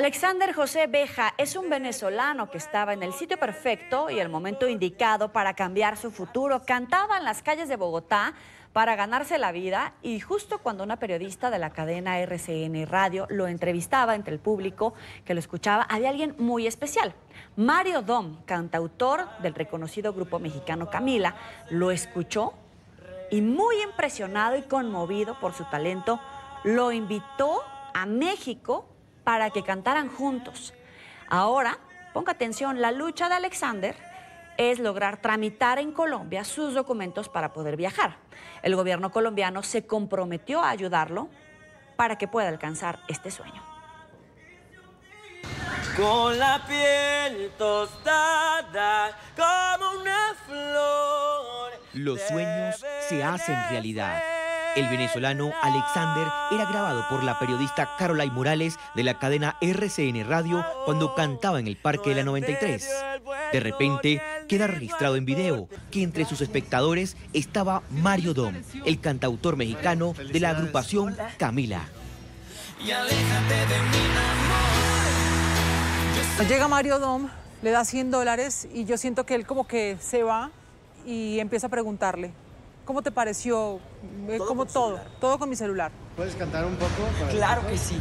Alexander José Beja es un venezolano que estaba en el sitio perfecto y el momento indicado para cambiar su futuro. Cantaba en las calles de Bogotá para ganarse la vida y justo cuando una periodista de la cadena RCN Radio lo entrevistaba entre el público que lo escuchaba, había alguien muy especial. Mario Dom, cantautor del reconocido grupo mexicano Camila, lo escuchó y muy impresionado y conmovido por su talento, lo invitó a México para que cantaran juntos. Ahora, ponga atención, la lucha de Alexander es lograr tramitar en Colombia sus documentos para poder viajar. El gobierno colombiano se comprometió a ayudarlo para que pueda alcanzar este sueño. Con la piel tostada como una flor. Los sueños se hacen realidad. El venezolano Alexander era grabado por la periodista Caroline Morales de la cadena RCN Radio cuando cantaba en el Parque de la 93. De repente, queda registrado en video que entre sus espectadores estaba Mario Dom, el cantautor mexicano de la agrupación Camila. Llega Mario Dom, le da 100 dólares y yo siento que él como que se va y empieza a preguntarle, ¿Cómo te pareció? Eh, como todo, todo con mi celular. ¿Puedes cantar un poco? Claro que sí.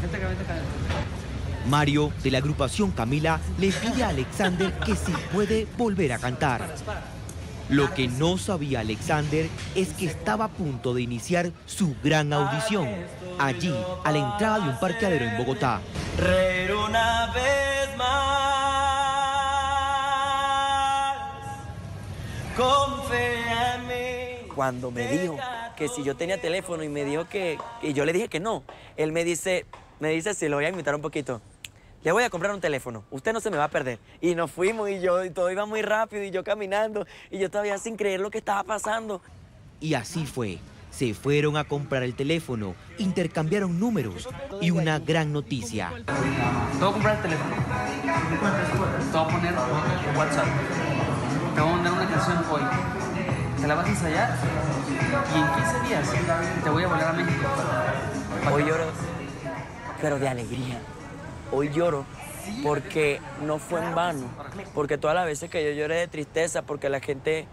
Mario, de la agrupación Camila, le pide a Alexander que si puede volver a cantar. Lo que no sabía Alexander es que estaba a punto de iniciar su gran audición, allí, a la entrada de un parqueadero en Bogotá. una vez más, confía en cuando me dijo que si yo tenía teléfono y me dijo que, y yo le dije que no, él me dice, me dice si lo voy a invitar un poquito. Le voy a comprar un teléfono, usted no se me va a perder. Y nos fuimos y yo, todo iba muy rápido y yo caminando y yo todavía sin creer lo que estaba pasando. Y así fue. Se fueron a comprar el teléfono, intercambiaron números y una gran noticia. Te comprar el teléfono. WhatsApp. una hoy te la vas a ensayar y en 15 días te voy a volar a México. Hoy lloro, pero de alegría. Hoy lloro porque no fue en vano, porque todas las veces que yo lloré de tristeza, porque la gente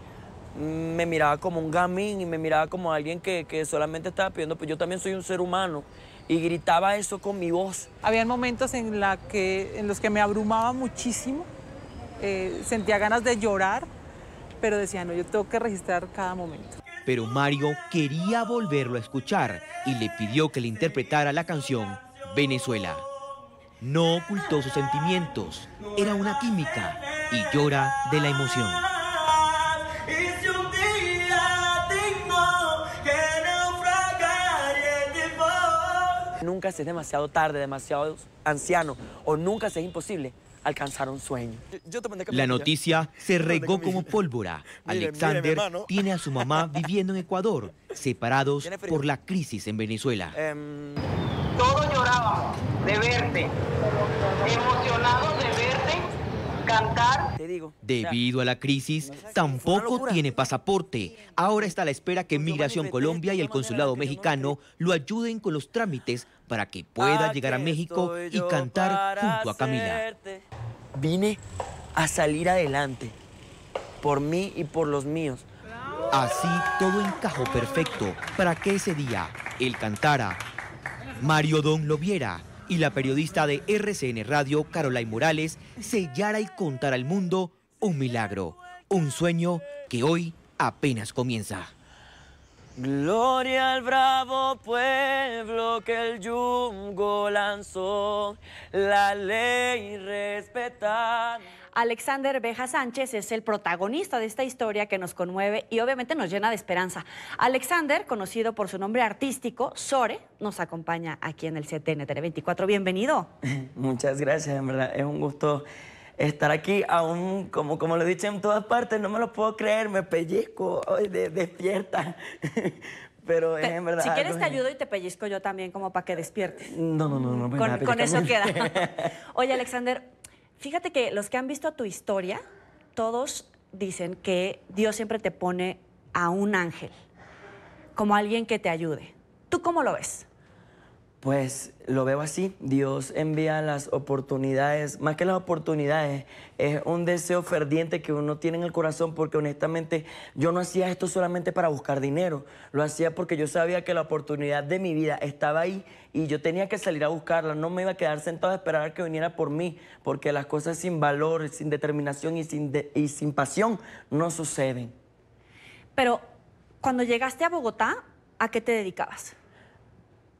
me miraba como un gamín y me miraba como alguien que, solamente estaba pidiendo, pues yo también soy un ser humano y gritaba eso con mi voz. Habían momentos en, la que, en los que me abrumaba muchísimo, eh, sentía ganas de llorar, pero decía, no, yo tengo que registrar cada momento. Pero Mario quería volverlo a escuchar y le pidió que le interpretara la canción Venezuela. No ocultó sus sentimientos, era una química y llora de la emoción. Nunca se es demasiado tarde, demasiado anciano o nunca se es imposible alcanzar un sueño. La noticia se regó como pólvora. Alexander tiene a su mamá viviendo en Ecuador, separados por la crisis en Venezuela. Em, Todos llorábamos de verte, emocionados de verte cantar. Te Debido a la crisis, tampoco tiene pasaporte. Ahora está a la espera que Migración Colombia y el Consulado Mexicano lo ayuden con los trámites para que pueda llegar a México y cantar junto a Camila. Vine a salir adelante, por mí y por los míos. Así todo encajó perfecto para que ese día él cantara, Mario Don lo viera y la periodista de RCN Radio, Caroline Morales, sellara y contara al mundo un milagro, un sueño que hoy apenas comienza. Gloria al bravo pueblo que el yungo lanzó, la ley respetada. Alexander Beja Sánchez es el protagonista de esta historia que nos conmueve y obviamente nos llena de esperanza. Alexander, conocido por su nombre artístico, Sore, nos acompaña aquí en el CTN 24 Bienvenido. Muchas gracias, en verdad. Es un gusto estar aquí aún, como, como lo he dicho en todas partes, no me lo puedo creer, me pellizco, hoy despierta. Pero en verdad. Si quieres te ayudo y te pellizco yo también como para que despiertes. No, no, no, no. con, con eso queda. Oye, Alexander, fíjate que los que han visto tu historia, todos dicen que Dios siempre te pone a un ángel, como alguien que te ayude. ¿Tú cómo lo ves? Pues lo veo así, Dios envía las oportunidades, más que las oportunidades, es un deseo ferviente que uno tiene en el corazón porque honestamente yo no hacía esto solamente para buscar dinero, lo hacía porque yo sabía que la oportunidad de mi vida estaba ahí y yo tenía que salir a buscarla, no me iba a quedar sentado a esperar que viniera por mí, porque las cosas sin valor, sin determinación y y sin pasión no suceden. Pero cuando llegaste a Bogotá, ¿a qué te dedicabas?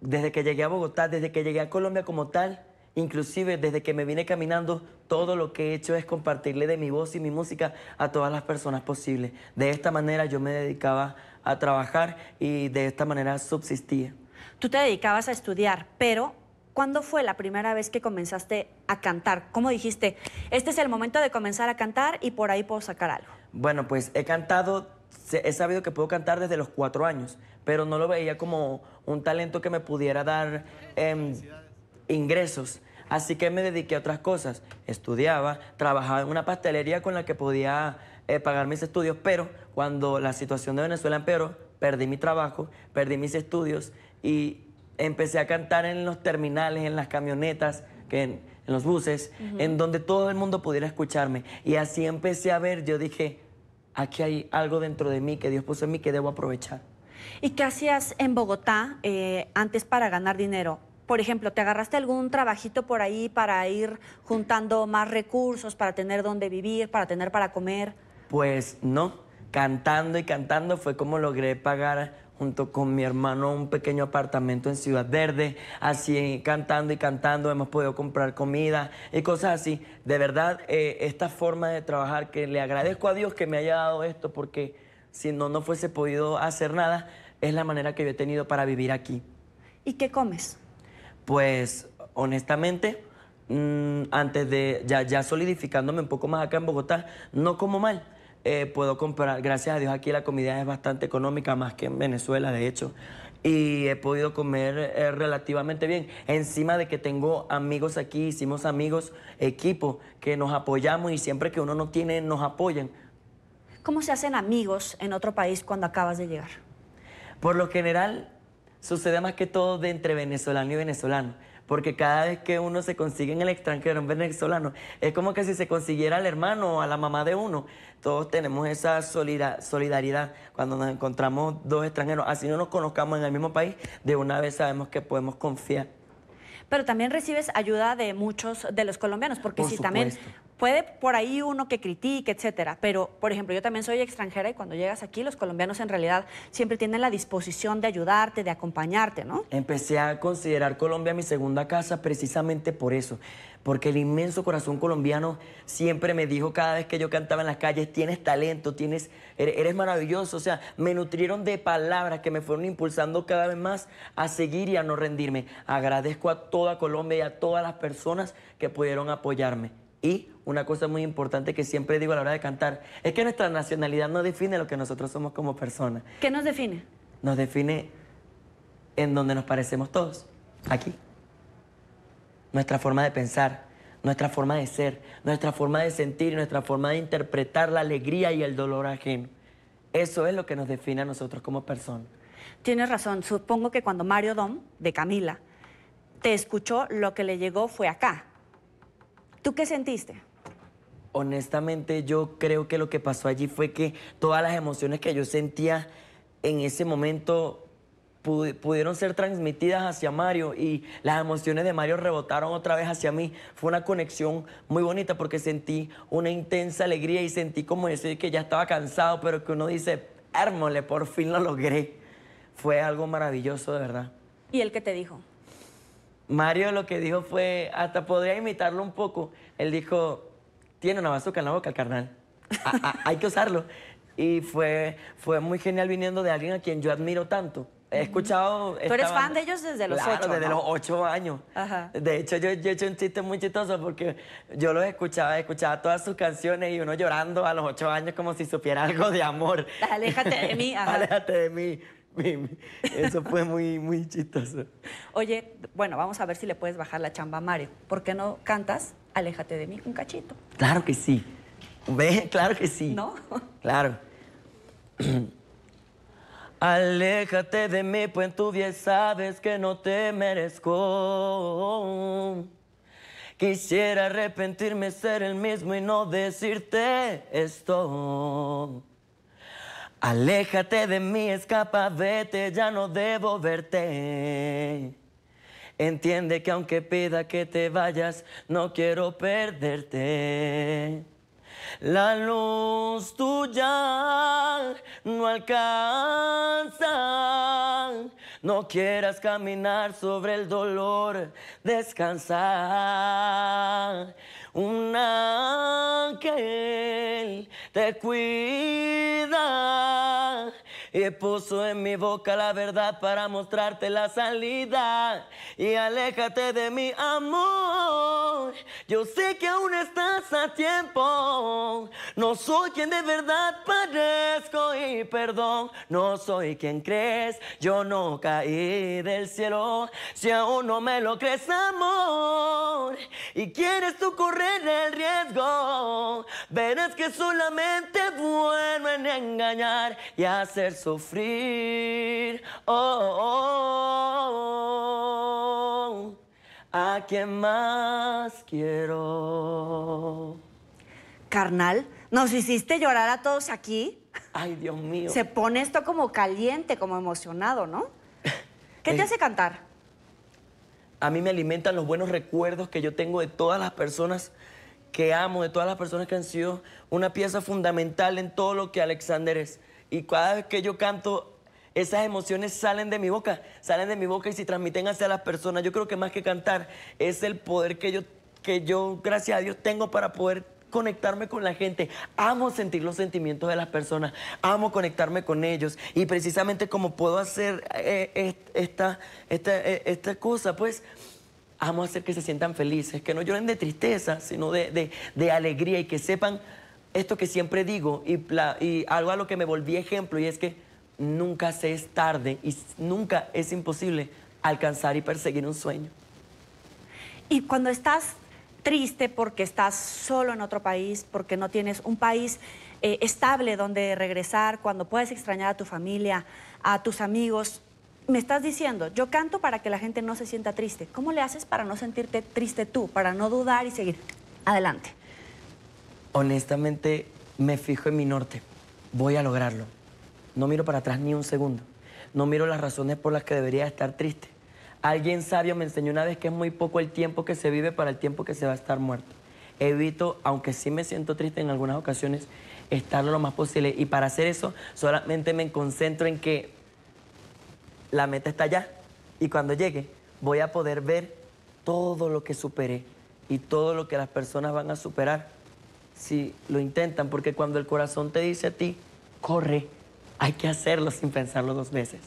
desde que llegué a Bogotá, desde que llegué a Colombia como tal, inclusive desde que me vine caminando, todo lo que he hecho es compartirle de mi voz y mi música a todas las personas posibles. De esta manera yo me dedicaba a trabajar y de esta manera subsistía. Tú te dedicabas a estudiar, pero ¿cuándo fue la primera vez que comenzaste a cantar? ¿Cómo dijiste, este es el momento de comenzar a cantar y por ahí puedo sacar algo? Bueno, pues he cantado he sabido que puedo cantar desde los cuatro años, pero no lo veía como un talento que me pudiera dar em, ingresos. Así que me dediqué a otras cosas. Estudiaba, trabajaba en una pastelería con la que podía eh, pagar mis estudios, pero cuando la situación de Venezuela empeoró, perdí mi trabajo, perdí mis estudios y empecé a cantar en los terminales, en las camionetas, en, los buses, en donde todo el mundo pudiera escucharme. Y así empecé a ver, yo dije, aquí hay algo dentro de mí que Dios puso en mí que debo aprovechar. ¿Y qué hacías en Bogotá eh, antes para ganar dinero? Por ejemplo, ¿te agarraste algún trabajito por ahí para ir juntando más recursos, para tener dónde vivir, para tener para comer? Pues no, cantando y cantando fue como logré pagar junto con mi hermano un pequeño apartamento en Ciudad Verde, así cantando y cantando, hemos podido comprar comida y cosas así. De verdad, eh, esta forma de trabajar, que le agradezco a Dios que me haya dado esto, porque si no, no fuese podido hacer nada, es la manera que yo he tenido para vivir aquí. ¿Y qué comes? Pues, honestamente, mm, antes de, ya, ya solidificándome un poco más acá en Bogotá, no como mal eh, puedo comprar, gracias a Dios aquí la comida es bastante económica, más que en Venezuela, de hecho y he podido comer eh, relativamente bien. Encima de que tengo amigos aquí, hicimos amigos, equipo, que nos apoyamos y siempre que uno no tiene, nos apoyan. ¿Cómo se hacen amigos en otro país cuando acabas de llegar? Por lo general, sucede más que todo de entre venezolano y venezolano porque cada vez que uno se consigue en el extranjero, en venezolano, es como que si se consiguiera al hermano o a la mamá de uno. Todos tenemos esa solidaridad cuando nos encontramos dos extranjeros. Así no nos conozcamos en el mismo país, de una vez sabemos que podemos confiar pero también recibes ayuda de muchos de los colombianos, porque si también puede por ahí uno que critique, etcétera, pero por ejemplo, yo también soy extranjera y cuando llegas aquí, los colombianos en realidad siempre tienen la disposición de ayudarte, de acompañarte, ¿no? Empecé a considerar Colombia mi segunda casa precisamente por eso, porque el inmenso corazón colombiano siempre me dijo cada vez que yo cantaba en las calles, tienes talento, tienes, er-, eres, maravilloso, o sea, me nutrieron de palabras que me fueron impulsando cada vez más a seguir y a no rendirme. Agradezco a toda Colombia y a todas las personas que pudieron apoyarme. Y una cosa muy importante que siempre digo a la hora de cantar es que nuestra nacionalidad no define lo que nosotros somos como personas. ¿Qué nos define? Nos define en donde nos parecemos todos, aquí. Nuestra forma de pensar, nuestra forma de ser, nuestra forma de sentir, nuestra forma de interpretar la alegría y el dolor ajeno. Eso es lo que nos define a nosotros como personas. Tienes razón. Supongo que cuando Mario Dom, de Camila, te escuchó, lo que le llegó fue acá. ¿Tú qué sentiste? Honestamente, yo creo que lo que pasó allí fue que todas las emociones que yo sentía en ese momento pudieron ser transmitidas hacia Mario y las emociones de Mario rebotaron otra vez hacia mí. Fue una conexión muy bonita porque sentí una intensa alegría y sentí como decir que ya estaba cansado, pero que uno dice, ármole, por fin lo logré. Fue algo maravilloso, de verdad. ¿Y él que te dijo? Mario lo que dijo fue, hasta podría imitarlo un poco. Él dijo, tiene una bazooka en la boca carnal. hay que usarlo. Y fue, fue muy genial viniendo de alguien a quien yo admiro tanto. He escuchado... Tú eres fan de ellos desde los claro, desde los ocho años. De hecho, yo, he hecho un chiste muy chistoso porque yo los escuchaba, escuchaba todas sus canciones y uno llorando a los ocho años como si supiera algo de amor. Aléjate de mí. Aléjate de mí. Eso fue muy, muy chistoso. Oye, bueno, vamos a ver si le puedes bajar la chamba a Mario. ¿Por qué no cantas Aléjate de mí un cachito? Claro que sí. Ve, claro que sí. ¿No? Claro. Aléjate de mí, pues tú bien sabes que no te merezco. Quisiera arrepentirme, ser el mismo y no decirte esto. Aléjate de mí, escapa, vete, ya no debo verte. Entiende que aunque pida que te vayas, no quiero perderte. La luz tuya no alcanza. No quieras caminar sobre el dolor, descansar un él te cuida y puso en mi boca la verdad para mostrarte la salida. Y aléjate de mi amor. Yo sé que aún estás a tiempo. No soy quien de verdad parezco y perdón, no soy quien crees. Yo no caí del cielo. Si aún no me lo crees, amor, y quieres tú correr el riesgo, verás que solamente bueno en engañar y hacer su sufrir. Oh, oh, oh, oh, ¿A quién más quiero? Carnal, nos hiciste llorar a todos aquí. Ay, Dios mío. Se pone esto como caliente, como emocionado, ¿no? ¿Qué te hace cantar? A mí me alimentan los buenos recuerdos que yo tengo de todas las personas que amo, de todas las personas que han sido una pieza fundamental en todo lo que Alexander es. Y cada vez que yo canto, esas emociones salen de mi boca, salen de mi boca y se transmiten hacia las personas. Yo creo que más que cantar es el poder que yo, que yo gracias a Dios, tengo para poder conectarme con la gente. Amo sentir los sentimientos de las personas, amo conectarme con ellos. Y precisamente como puedo hacer eh, esta, eh, esta, cosa, pues amo hacer que se sientan felices, que no lloren de tristeza, sino de alegría y que sepan esto que siempre digo y, algo a lo que me volví ejemplo y es que nunca se es tarde y nunca es imposible alcanzar y perseguir un sueño. Y cuando estás triste porque estás solo en otro país, porque no tienes un país eh, estable donde regresar, cuando puedes extrañar a tu familia, a tus amigos, me estás diciendo, yo canto para que la gente no se sienta triste. ¿Cómo le haces para no sentirte triste tú, para no dudar y seguir? Adelante honestamente me fijo en mi norte. Voy a lograrlo. No miro para atrás ni un segundo. No miro las razones por las que debería estar triste. Alguien sabio me enseñó una vez que es muy poco el tiempo que se vive para el tiempo que se va a estar muerto. Evito, aunque sí me siento triste en algunas ocasiones, estarlo lo más posible. Y para hacer eso, solamente me concentro en que la meta está allá. Y cuando llegue, voy a poder ver todo lo que superé y todo lo que las personas van a superar si lo intentan, porque cuando el corazón te dice a ti, corre, hay que hacerlo sin pensarlo dos veces.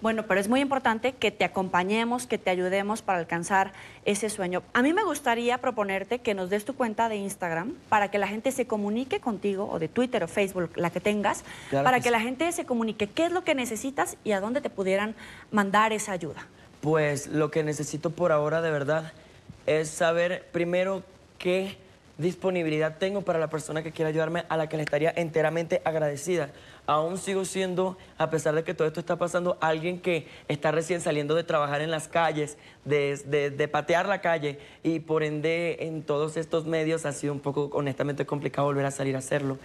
Bueno, pero es muy importante que te acompañemos, que te ayudemos para alcanzar ese sueño. A mí me gustaría proponerte que nos des tu cuenta de Instagram para que la gente se comunique contigo, o de Twitter o Facebook, la que tengas, para que, la gente se comunique qué es lo que necesitas y a dónde te pudieran mandar esa ayuda. Pues lo que necesito por ahora de verdad es saber primero qué disponibilidad tengo para la persona que quiera ayudarme, a la que le estaría enteramente agradecida. Aún sigo siendo, a pesar de que todo esto está pasando, alguien que está recién saliendo de trabajar en las calles, de, patear la calle y por ende en todos estos medios ha sido un poco honestamente complicado volver a salir a hacerlo.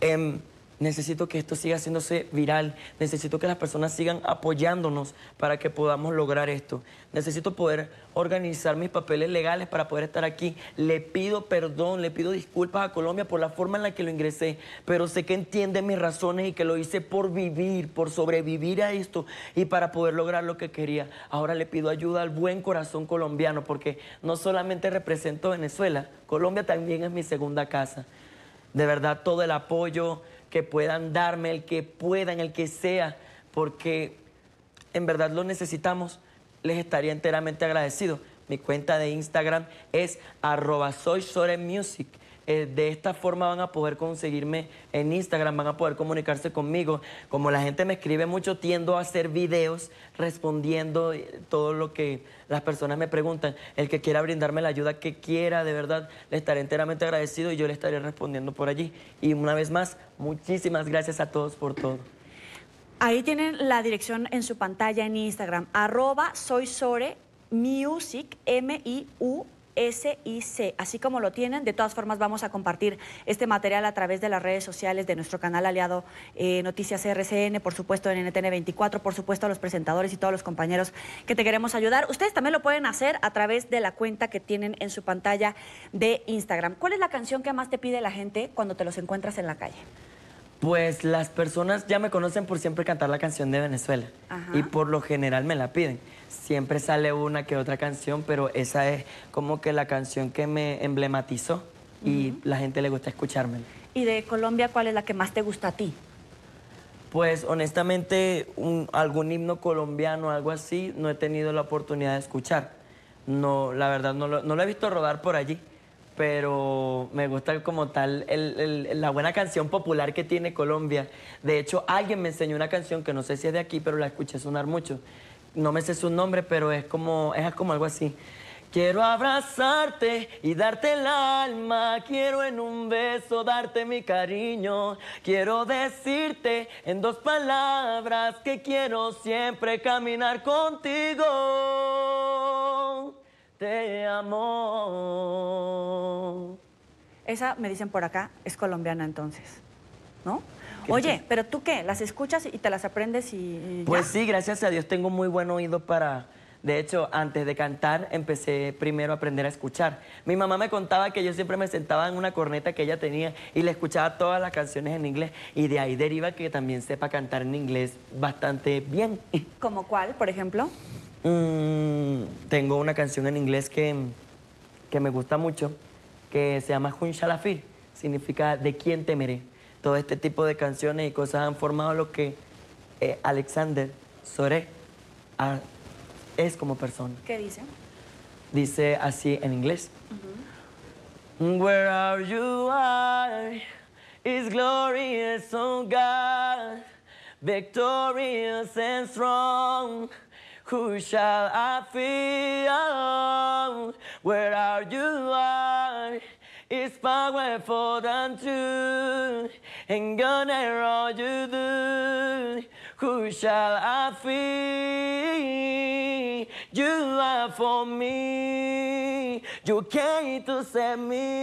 Em, Necesito que esto siga haciéndose viral. Necesito que las personas sigan apoyándonos para que podamos lograr esto. Necesito poder organizar mis papeles legales para poder estar aquí. Le pido perdón, le pido disculpas a Colombia por la forma en la que lo ingresé, pero sé que entiende mis razones y que lo hice por vivir, por sobrevivir a esto y para poder lograr lo que quería. Ahora le pido ayuda al buen corazón colombiano porque no solamente represento Venezuela, Colombia también es mi segunda casa. De verdad, todo el apoyo, que puedan darme, el que puedan, el que sea, porque en verdad lo necesitamos, les estaría enteramente agradecido. Mi cuenta de Instagram es arroba eh, de esta forma van a poder conseguirme en Instagram, van a poder comunicarse conmigo. Como la gente me escribe mucho, tiendo a hacer videos respondiendo eh, todo lo que las personas me preguntan. El que quiera brindarme la ayuda que quiera, de verdad, le estaré enteramente agradecido y yo le estaré respondiendo por allí. Y una vez más, muchísimas gracias a todos por todo. Ahí tienen la dirección en su pantalla en Instagram, arroba soy M-I-U y C, así como lo tienen. De todas formas, vamos a compartir este material a través de las redes sociales de nuestro canal aliado eh, Noticias RCN, por supuesto en NTN 24, por supuesto a los presentadores y todos los compañeros que te queremos ayudar. Ustedes también lo pueden hacer a través de la cuenta que tienen en su pantalla de Instagram. ¿Cuál es la canción que más te pide la gente cuando te los encuentras en la calle? Pues las personas ya me conocen por siempre cantar la canción de Venezuela y por lo general me la piden siempre sale una que otra canción, pero esa es como que la canción que me emblematizó y la gente le gusta escuchármela. ¿Y de Colombia cuál es la que más te gusta a ti? Pues honestamente un, algún himno colombiano, algo así, no he tenido la oportunidad de escuchar. No, la verdad no lo, he visto rodar por allí, pero me gusta como tal la buena canción popular que tiene Colombia. De hecho, alguien me enseñó una canción que no sé si es de aquí, pero la escuché sonar mucho no me sé su nombre, pero es como, es como algo así. Quiero abrazarte y darte el alma, quiero en un beso darte mi cariño, quiero decirte en dos palabras que quiero siempre caminar contigo. Te amo. Esa, me dicen por acá, es colombiana entonces, ¿no? Oye, pero tú qué, las escuchas y te las aprendes y... pues sí, gracias a Dios tengo muy buen oído para... De hecho, antes de cantar, empecé primero a aprender a escuchar. Mi mamá me contaba que yo siempre me sentaba en una corneta que ella tenía y le escuchaba todas las canciones en inglés. Y de ahí deriva que también sepa cantar en inglés bastante bien. ¿Como cuál, por ejemplo? Mm, tengo una canción en inglés que, que me gusta mucho, que se llama Hun Shalafir. Significa ¿De quién temeré? todo este tipo de canciones y cosas han formado lo que eh, Alexander Soré ah, es como persona. ¿Qué dice? Dice así en inglés. Where are you, I is glorious, oh God, victorious and strong. Who shall I fear? Where are you, I is powerful and true and gonna roll you do Who shall I feel You are for me. You came to save me.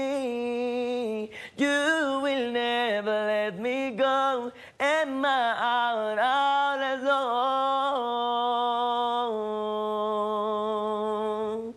You will never let me go. And my all alone.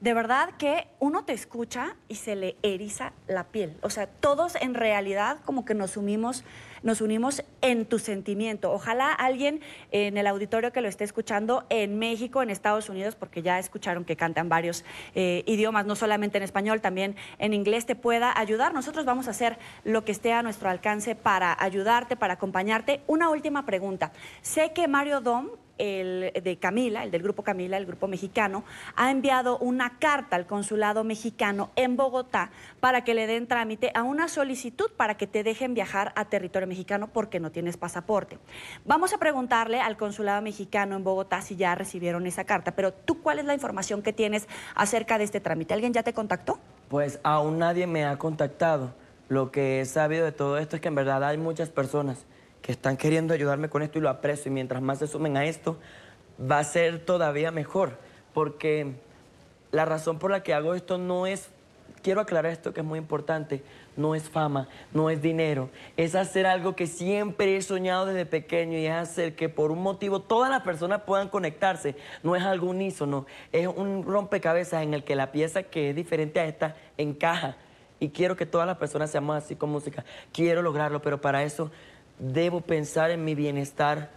De verdad que uno te escucha y se le eriza la piel. O sea, todos en realidad como que nos unimos, nos unimos en tu sentimiento. Ojalá alguien en el auditorio que lo esté escuchando en México, en Estados Unidos, porque ya escucharon que cantan varios eh, idiomas, no solamente en español, también en inglés, te pueda ayudar. Nosotros vamos a hacer lo que esté a nuestro alcance para ayudarte, para acompañarte. Una última pregunta. Sé que Mario Dom el de Camila, el del grupo Camila, el grupo mexicano, ha enviado una carta al consulado mexicano en Bogotá para que le den trámite a una solicitud para que te dejen viajar a territorio mexicano porque no tienes pasaporte. Vamos a preguntarle al consulado mexicano en Bogotá si ya recibieron esa carta, pero tú cuál es la información que tienes acerca de este trámite? ¿Alguien ya te contactó? Pues aún nadie me ha contactado. Lo que he sabido de todo esto es que en verdad hay muchas personas que están queriendo ayudarme con esto y lo aprecio. Y mientras más se sumen a esto, va a ser todavía mejor. Porque la razón por la que hago esto no es, quiero aclarar esto que es muy importante, no es fama, no es dinero. Es hacer algo que siempre he soñado desde pequeño y es hacer que por un motivo todas las personas puedan conectarse. No es algo unísono, es un rompecabezas en el que la pieza que es diferente a esta encaja. Y quiero que todas las personas seamos así con música. Quiero lograrlo, pero para eso debo pensar en mi bienestar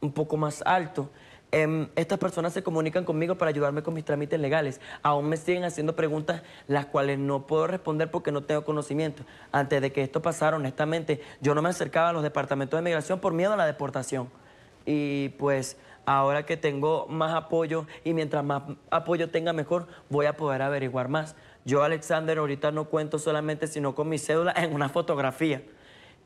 un poco más alto. Em, estas personas se comunican conmigo para ayudarme con mis trámites legales. Aún me siguen haciendo preguntas las cuales no puedo responder porque no tengo conocimiento. Antes de que esto pasara, honestamente, yo no me acercaba a los departamentos de migración por miedo a la deportación. Y pues ahora que tengo más apoyo y mientras más apoyo tenga mejor, voy a poder averiguar más. Yo, Alexander, ahorita no cuento solamente sino con mi cédula en una fotografía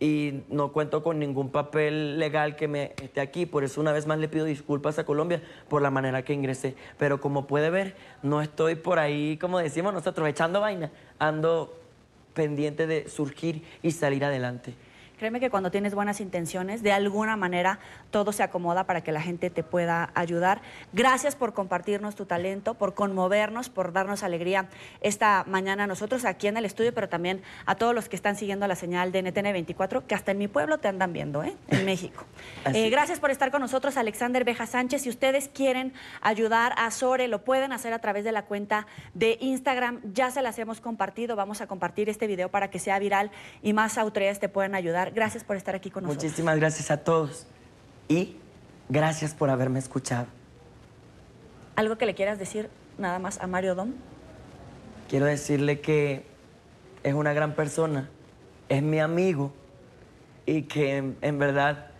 y no cuento con ningún papel legal que me esté aquí. Por eso una vez más le pido disculpas a Colombia por la manera que ingresé. Pero como puede ver, no estoy por ahí, como decimos nosotros, echando vaina. Ando pendiente de surgir y salir adelante. Créeme que cuando tienes buenas intenciones, de alguna manera todo se acomoda para que la gente te pueda ayudar. Gracias por compartirnos tu talento, por conmovernos, por darnos alegría esta mañana a nosotros aquí en el estudio, pero también a todos los que están siguiendo la señal de NTN 24, que hasta en mi pueblo te andan viendo, ¿eh? en México. Eh, gracias por estar con nosotros, Alexander Beja Sánchez. Si ustedes quieren ayudar a Sore, lo pueden hacer a través de la cuenta de Instagram. Ya se las hemos compartido. Vamos a compartir este video para que sea viral y más autoridades te puedan ayudar Gracias por estar aquí con nosotros. Muchísimas gracias a todos y gracias por haberme escuchado. ¿Algo que le quieras decir nada más a Mario Dom? Quiero decirle que es una gran persona, es mi amigo y que en verdad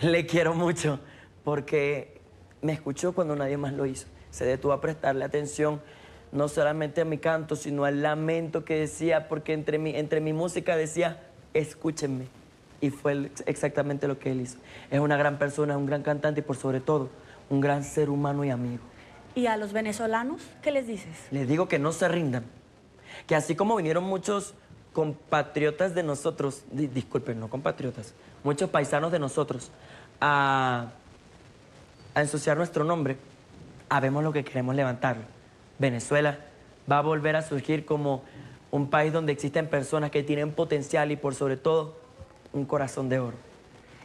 le quiero mucho porque me escuchó cuando nadie más lo hizo. Se detuvo a prestarle atención no solamente a mi canto, sino al lamento que decía, porque entre mi, entre mi música decía, escúchenme y fue exactamente lo que él hizo. Es una gran persona, un gran cantante y por sobre todo un gran ser humano y amigo. ¿Y a los venezolanos qué les dices? Les digo que no se rindan, que así como vinieron muchos compatriotas de nosotros, disculpen, no compatriotas, muchos paisanos de nosotros a, a ensuciar nuestro nombre, sabemos lo que queremos levantarlo. Venezuela va a volver a surgir como un país donde existen personas que tienen potencial y por sobre todo un corazón de oro.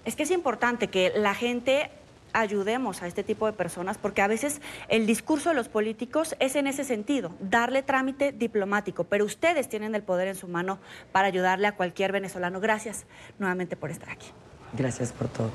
Es que es importante que la gente ayudemos a este tipo de personas, porque a veces el discurso de los políticos es en ese sentido, darle trámite diplomático, pero ustedes tienen el poder en su mano para ayudarle a cualquier venezolano. Gracias nuevamente por estar aquí. Gracias por todo.